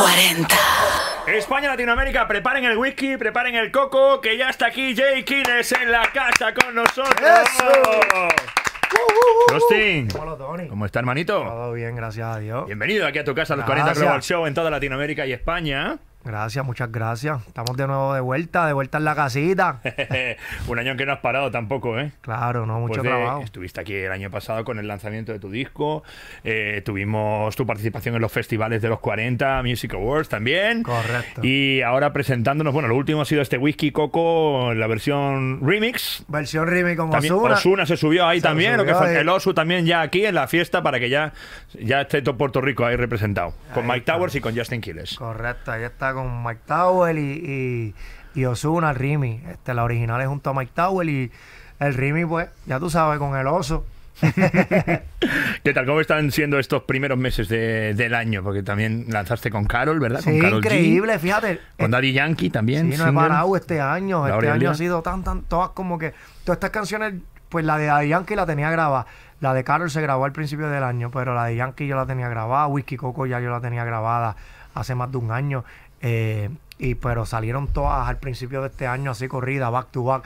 40. España, Latinoamérica, preparen el whisky, preparen el coco, que ya está aquí Jay Kines en la casa con nosotros. Justin, ¿cómo está, hermanito? Todo bien, gracias a Dios. Bienvenido aquí a tu casa, los 40 Global Show en toda Latinoamérica y España. Gracias, muchas gracias. Estamos de nuevo de vuelta, de vuelta en la casita. Un año en que no has parado tampoco, ¿eh? Claro, no, mucho pues, eh, trabajo. Estuviste aquí el año pasado con el lanzamiento de tu disco. Eh, tuvimos tu participación en los festivales de los 40, Music Awards también. Correcto. Y ahora presentándonos, bueno, lo último ha sido este Whisky Coco, En la versión remix. Versión remix con también, Osuna. Osuna se subió ahí también, lo que fue el Osu también ya aquí en la fiesta para que ya, ya esté todo Puerto Rico ahí representado. con Mike Towers y con Justin Quiles. Correcto, ahí está con Mike Tower y, y, Osuna, el Rimi. Este, la original es junto a Mike Tower y el Rimi, pues, ya tú sabes, con el oso. ¿Qué tal? ¿Cómo están siendo estos primeros meses del año? Porque también lanzaste con Carol, ¿verdad? Sí, increíble, fíjate. Con Daddy Yankee también. Sí, no he parado este año. este año ha sido tan, tan, todas como que. Todas estas canciones, pues la de Daddy Yankee la tenía grabada. La de Carol se grabó al principio del año, pero la de Yankee yo la tenía grabada. Whisky Coco ya yo la tenía grabada hace más de un año. Eh, y pero salieron todas al principio de este año así corrida, back to back.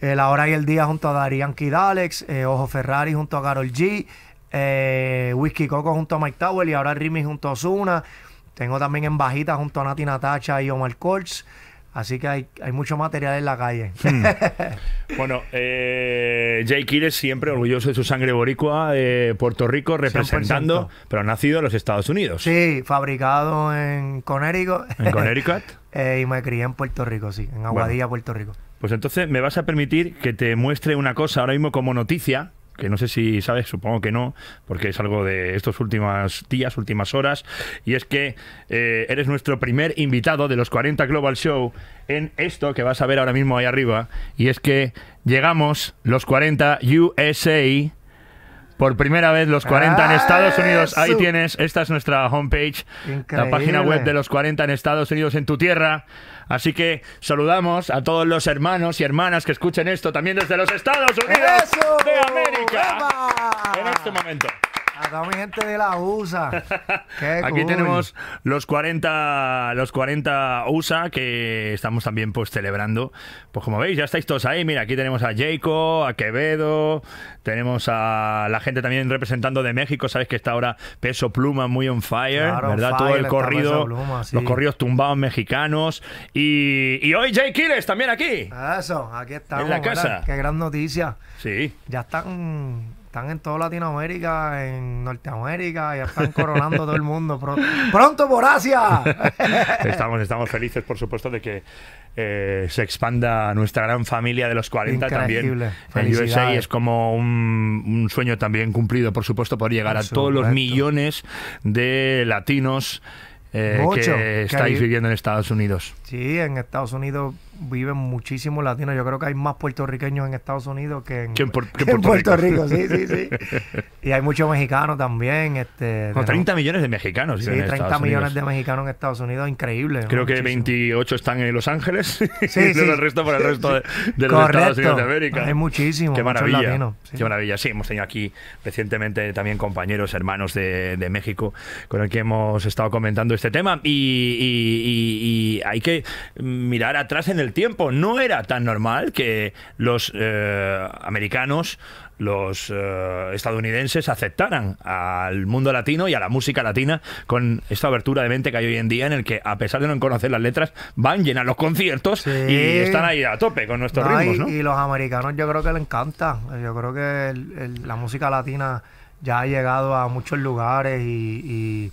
La Hora y el Día junto a Darian Kidalex, eh, Ojo Ferrari junto a Carol G, eh, Coco junto a Mike Tower y ahora Rimi junto a Zuna Tengo también en bajita junto a Nati Natacha y Omar Colts. Así que hay, mucho material en la calle. Hmm. bueno, eh, Jake Jay siempre orgulloso de su sangre boricua, Puerto Rico, representando, pero pero nacido en los Estados Unidos. Sí, fabricado en Connecticut. ¿En Connecticut? Eh, y me crié en Puerto Rico, sí, en Aguadilla, Puerto Rico. Pues entonces me vas a permitir que te muestre una cosa ahora mismo como noticia que no sé si sabes, supongo que no, porque es algo de estos últimos días, últimas horas, y es que eh, eres nuestro primer invitado de los 40 Global Show en esto que vas a ver ahora mismo ahí arriba, y es que llegamos los 40 USA por primera vez los 40 en ah, Estados Unidos. Ahí tienes, esta es nuestra homepage, la página web de los 40 en Estados Unidos en tu tierra. Así que saludamos a todos los hermanos y hermanas que escuchen esto también desde los Estados Unidos de América. En este momento. A toda gente de la USA. Aquí tenemos los 40, los 40 USA que estamos también pues celebrando. Pues como veis, ya estáis todos ahí. Mira, aquí tenemos a Jaco, a Quevedo, tenemos a la gente también representando de México. Sabes que está ahora Peso Pluma muy on fire, ¿verdad? Todo el corrido, los corridos tumbados mexicanos. Y, hoy Jay Kiles también aquí. Eso, aquí estamos. En la casa. Qué gran noticia. Sí. Ya están están en toda Latinoamérica, en Norteamérica, ya están coronando todo el mundo. Pronto, por Asia! estamos, estamos felices, por supuesto, de que eh, se expanda nuestra gran familia de los 40 también. En USA es como un, sueño también cumplido, por supuesto, por llegar a todos los millones de latinos eh, que estáis viviendo en Estados Unidos. Sí, en Estados Unidos viven muchísimos latinos. Yo creo que hay más puertorriqueños en Estados Unidos que en, Puerto, Rico. Sí, sí, sí. y hay muchos mexicanos también. Este, 30 millones de mexicanos. Sí, 30 millones de mexicanos en Estados Unidos. Increíble. Creo que 28 están en Los Ángeles. Sí, y el resto por el resto de, los Estados Unidos de América. Hay muchísimos. Qué maravilla. sí. Qué maravilla. Sí, hemos tenido aquí recientemente también compañeros, hermanos de, México con el que hemos estado comentando este tema. Y, y hay que mirar atrás en el el tiempo. No era tan normal que los eh, americanos los eh, estadounidenses aceptaran al mundo latino y a la música latina con esta abertura de mente que hay hoy en día en el que a pesar de no conocer las letras van llenan los conciertos y están ahí a tope con nuestros ritmos y, los americanos yo creo que le encanta yo creo que la música latina ya ha llegado a muchos lugares y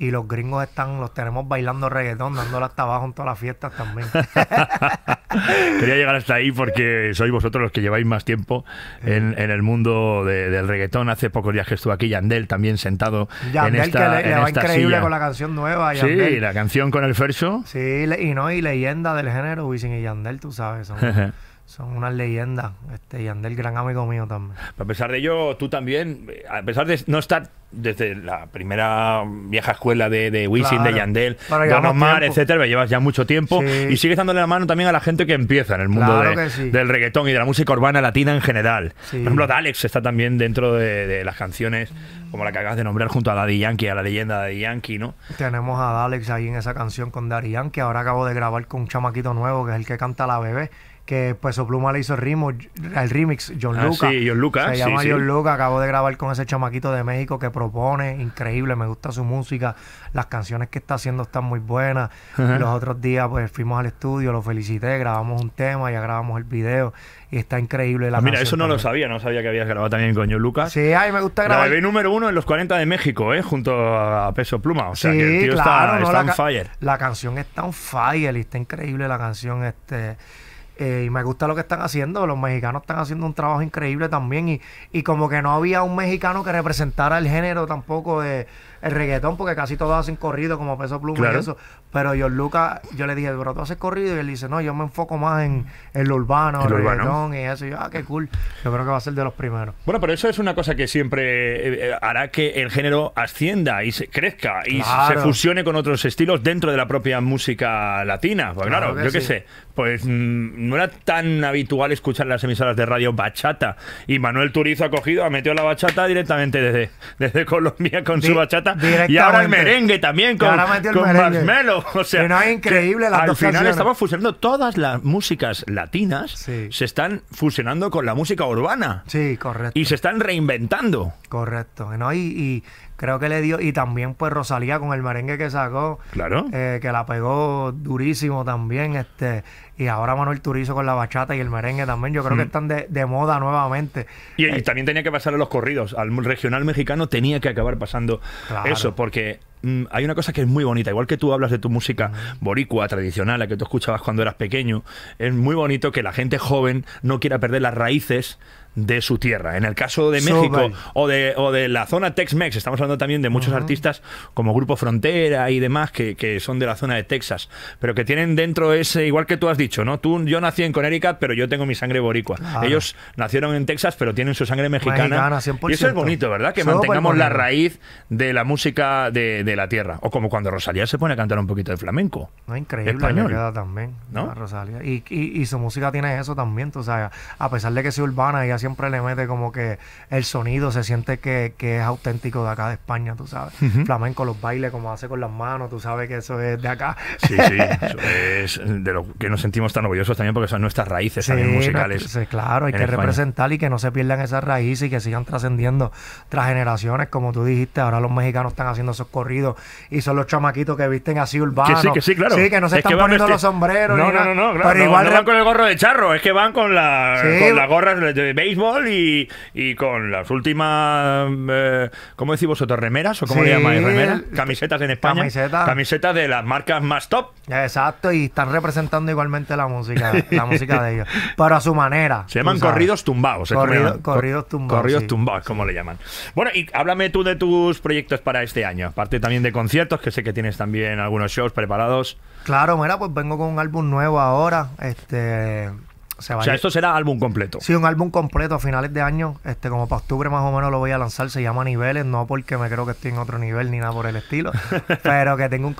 y los gringos están, los tenemos bailando reggaetón, dándole hasta abajo en todas las fiestas también. Quería llegar hasta ahí porque sois vosotros los que lleváis más tiempo en, el mundo del reggaetón. Hace pocos días que estuvo aquí Yandel también sentado en esta que en le va esta increíble con la canción nueva. Yandel. Sí, la canción con el verso. Sí, y no, y leyenda del género, Wisin y Yandel, tú sabes. son unas leyendas. Este, yandel gran amigo mío también. a pesar de ello, tú también, a pesar de no estar desde la primera vieja escuela de, de Wisin, de Yandel, de Omar, etcétera, llevas ya mucho tiempo y sigues dándole la mano también a la gente que empieza en el mundo del reggaetón y de la música urbana latina en general. Por ejemplo, Alex está también dentro de, las canciones como la que acabas de nombrar junto a Daddy Yankee, a la leyenda de Daddy Yankee, ¿no? Tenemos a Alex ahí en esa canción con Daddy Yankee, ahora acabo de grabar con un chamaquito nuevo que es el que canta La Bebé que Peso Pluma le hizo el, ritmo, el remix John ah, Lucas. Sí, John Lucas. Se llama John Lucas, acabo de grabar con ese chamaquito de México que propone, increíble, me gusta su música, las canciones que está haciendo están muy buenas. Los otros días pues fuimos al estudio, lo felicité, grabamos un tema, ya grabamos el video y está increíble la ah, Mira, eso no lo sabía, no sabía que habías grabado también con John Lucas. Sí, ay, me gusta grabar. Grabé número uno en los 40 de México, ¿eh? junto a Peso Pluma, o sea sí, que el tío claro, está, on fire. La canción está on fire y está increíble la canción, este... Eh, y me gusta lo que están haciendo. Los mexicanos están haciendo un trabajo increíble también. Y, y como que no había un mexicano que representara el género tampoco de el reggaetón, porque casi todos hacen corrido como peso pluma y eso. Pero yo, Lucas, yo le dije, pero tú haces corrido. Y él dice, no, yo me enfoco más en, en lo urbano, el, y eso. Y yo, ah, qué cool. Yo creo que va a ser de los primeros. Bueno, pero eso es una cosa que siempre eh, eh, hará que el género ascienda y se crezca y se fusione con otros estilos dentro de la propia música latina. porque claro, yo qué sé pues mm, no era tan habitual escuchar las emisoras de radio bachata. Y Manuel Turizo ha cogido, ha metido la bachata directamente desde, desde Colombia con su bachata. Y ahora el merengue también con, con O sea, no es increíble la Al final estamos fusionando todas las músicas latinas, se están fusionando con la música urbana. Sí, correcto. Y se están reinventando. Correcto. ¿no? y, creo que le dio. Y también, pues Rosalía con el merengue que sacó. Claro. Eh, que la pegó durísimo también. este y ahora Manuel Turizo con la bachata y el merengue también, yo creo que mm. están de, moda nuevamente. Y, eh, también tenía que pasar a los corridos. Al regional mexicano tenía que acabar pasando eso, porque mm, hay una cosa que es muy bonita. Igual que tú hablas de tu música mm. boricua, tradicional, la que tú escuchabas cuando eras pequeño, es muy bonito que la gente joven no quiera perder las raíces de su tierra. En el caso de México o, de, o de, la zona Tex-Mex, estamos hablando también de muchos artistas como Grupo Frontera y demás que, que, son de la zona de Texas, pero que tienen dentro ese, igual que tú has dicho, ¿no? Tú, yo nací en Connecticut, pero yo tengo mi sangre boricua. Ellos nacieron en Texas, pero tienen su sangre mexicana. y eso es bonito, ¿verdad? Que mantengamos la raíz de la música de, la tierra. O como cuando Rosalía se pone a cantar un poquito de flamenco. No, increíble. Español. también, ¿no? Y, su música tiene eso también, tú sabes. A pesar de que sea urbana, ella siempre le mete como que el sonido se siente que, es auténtico de acá de España, tú sabes. Flamenco, los bailes, como hace con las manos, tú sabes que eso es de acá. Sí, sí. es de lo que nos sentimos sentimos tan orgullosos también porque son nuestras raíces también musicales. claro, hay que representar y que no se pierdan esas raíces y que sigan trascendiendo tras generaciones, como tú dijiste. Ahora los mexicanos están haciendo esos corridos y son los chamaquitos que visten así urbanos. sí, que sí, claro. Sí, que no se están poniendo los sombreros. No, no, no, no, pero igual van con el gorro de charro, es que van con, la, las gorras de béisbol y, con las últimas, eh, ¿cómo decís vosotros? ¿Remeras o cómo le llamáis? ¿Remeras? Camisetas en España. Camisetas de las marcas más top. Exacto, y están representando igualmente la música, la música de ellos, pero a su manera. Se llaman corridos tumbados. corridos tumbados. Corridos tumbados, como le llaman. Bueno, y háblame tú de tus proyectos para este año, aparte también de conciertos, que sé que tienes también algunos shows preparados. Claro, mira, pues vengo con un álbum nuevo ahora, este o sea, esto será álbum completo. Sí, un álbum completo a finales de año, este como para octubre más o menos lo voy a lanzar, se llama Niveles, no porque me creo que estoy en otro nivel ni nada por el estilo, pero que tengo un,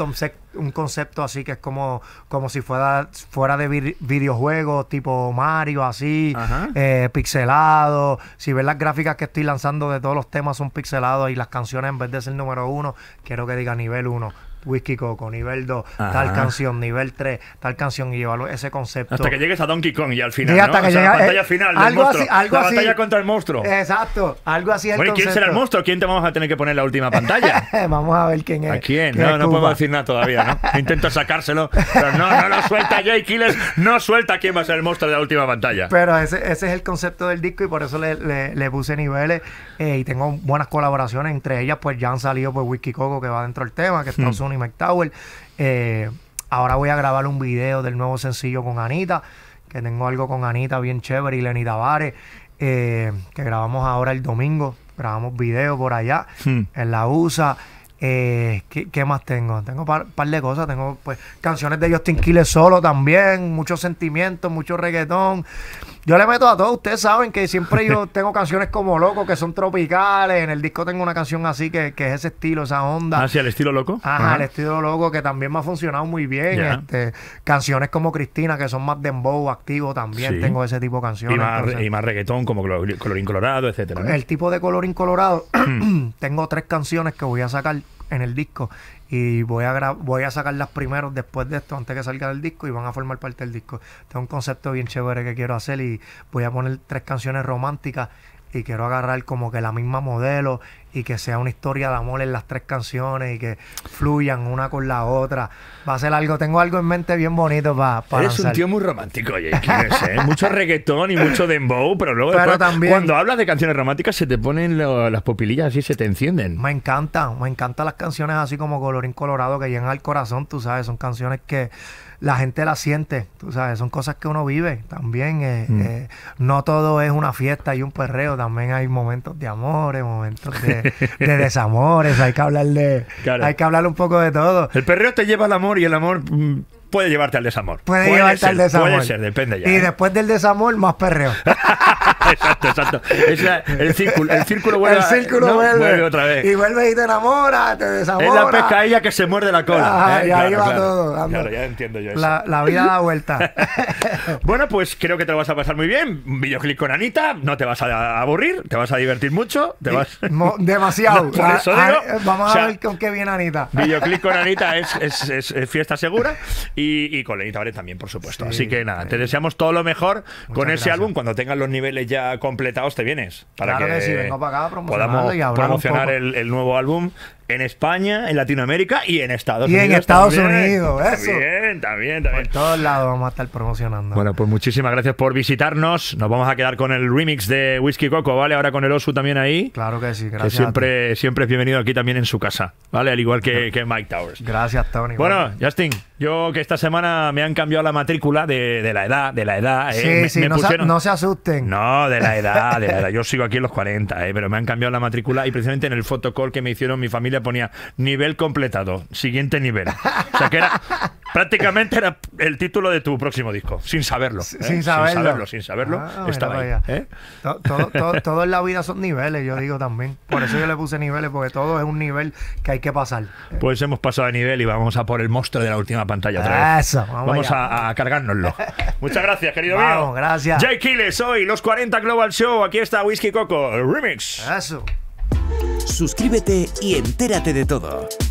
un concepto así que es como, como si fuera, fuera de videojuegos tipo Mario, así, eh, pixelado. Si ves las gráficas que estoy lanzando de todos los temas son pixelados y las canciones en vez de ser número uno, quiero que diga nivel uno, whisky coco, nivel 2, tal canción, nivel 3, tal canción y ese concepto. Hasta que llegues a Donkey Kong y al final. hasta que la eh, batalla final del algo monstruo. Así, la así, batalla contra el monstruo. Exacto, algo así. el quién será el monstruo? ¿Quién te vamos a tener que poner en la última pantalla? vamos a ver quién es. ¿A quién? no, no podemos decir nada todavía, ¿no? Intento sacárselo, pero no, no lo suelta Jay Killers, no suelta quién va a ser el monstruo de la última pantalla. Pero ese, ese es el concepto del disco y por eso le, le, puse niveles eh, y tengo buenas colaboraciones. Entre ellas, pues ya han salido pues Whisky Coco, que va dentro del tema, que hmm. Estados y McTower. Eh, ahora voy a grabar un video del nuevo sencillo con Anita, que tengo algo con Anita bien chévere y Lenita Tavares, eh, que grabamos ahora el domingo. Grabamos video por allá hmm. en la USA. Eh, ¿qué, más tengo? Tengo un par, de cosas. Tengo pues canciones de Justin Quiles solo también, muchos sentimientos, mucho reggaetón. Yo le meto a todos. Ustedes saben que siempre yo tengo canciones como Loco, que son tropicales. En el disco tengo una canción así que, es ese estilo, esa onda. ah, el estilo loco. Ajá, estilo loco, que también me ha funcionado muy bien. Este, canciones como Cristina, que son más dembow activo también. Tengo ese tipo de canciones. Y más, reggaetón, como Colorín Colorado, etcétera. El tipo de Colorín Colorado, tengo tres canciones que voy a sacar en el disco. Y voy a, voy a las primero después de esto, antes que salga el disco, y van a formar parte del disco. tengo este un concepto bien chévere que quiero hacer y voy a poner tres canciones románticas y quiero agarrar como que la misma modelo y que sea una historia de amor en las tres canciones y que fluyan una con la otra. Va a ser algo, tengo algo en mente bien bonito para es un tío muy romántico, ¿eh? mucho reggaetón y mucho dembow, pero luego cuando hablas de canciones románticas se te ponen las pupilillas así, se te encienden. Me encantan, me encantan las canciones así como Colorín Colorado que llegan al corazón, tú sabes, son canciones que la gente las siente, tú sabes, son cosas que uno vive también. Eh, mm. eh, no todo es una fiesta y un perreo, también hay momentos de amores, momentos de de, desamores, hay que hablar de. Hay que hablar un poco de todo. El perreo te lleva al amor y el amor mm, puede llevarte al desamor. Puede, llevarte ser, al desamor. Puede ser, depende ya. Y ¿eh? después del desamor, más perreo. exacto, exacto. el círculo, el círculo vuelve. vuelve. otra vez. Y vuelve y te enamora, te desamora. Es la ella que se muerde la cola. ¿eh? Y ahí va todo. Claro, ya entiendo yo eso. La, vida da vuelta. bueno, pues creo que te lo vas a pasar muy bien. Videoclip con Anita, no te vas a aburrir, te vas a divertir mucho. Te vas... Demasiado. por eso digo, vamos a ver con qué viene Anita. Videoclip con Anita es, es fiesta segura y, con Lenny también, por supuesto. Así que nada, te eh. deseamos todo lo mejor con ese álbum. Cuando tengas los niveles ya completados, te vienes. Para que, podamos promocionar el nuevo álbum en España, en Latinoamérica y en Estados Unidos. Y en Estados Unidos, eso. También, también, también. Por todos lados vamos a estar promocionando. Bueno, pues muchísimas gracias por visitarnos. Nos vamos a quedar con el remix de Whisky Coco, ¿vale? Ahora con el Osu también ahí. Claro que sí, gracias. siempre, siempre es bienvenido aquí también en su casa, ¿vale? Al igual que, Mike Towers. Gracias, Tony. Bueno, Justin, yo que esta semana me han cambiado la matrícula de, la edad, de la edad. Sí, eh. sí, no, se, asusten. No, de la edad, de la edad. Yo sigo aquí en los 40, eh, pero me han cambiado la matrícula y precisamente en el fotocall que me hicieron mi familia ponía nivel completado, siguiente nivel. O sea que era prácticamente era el título de tu próximo disco, sin saberlo. ¿eh? Sin saberlo. Sin saberlo, ah, ¿eh? Todo, en la vida son niveles, yo digo también. Por eso yo le puse niveles, porque todo es un nivel que hay que pasar. ¿eh? Pues hemos pasado de nivel y vamos a por el monstruo de la última pantalla otra vez. vamos, a, cargárnoslo. Muchas gracias, querido vamos, gracias. Jay Kiles, hoy Los 40 Global Show. Aquí está Whisky Coco, remix. Eso. Suscríbete y entérate de todo.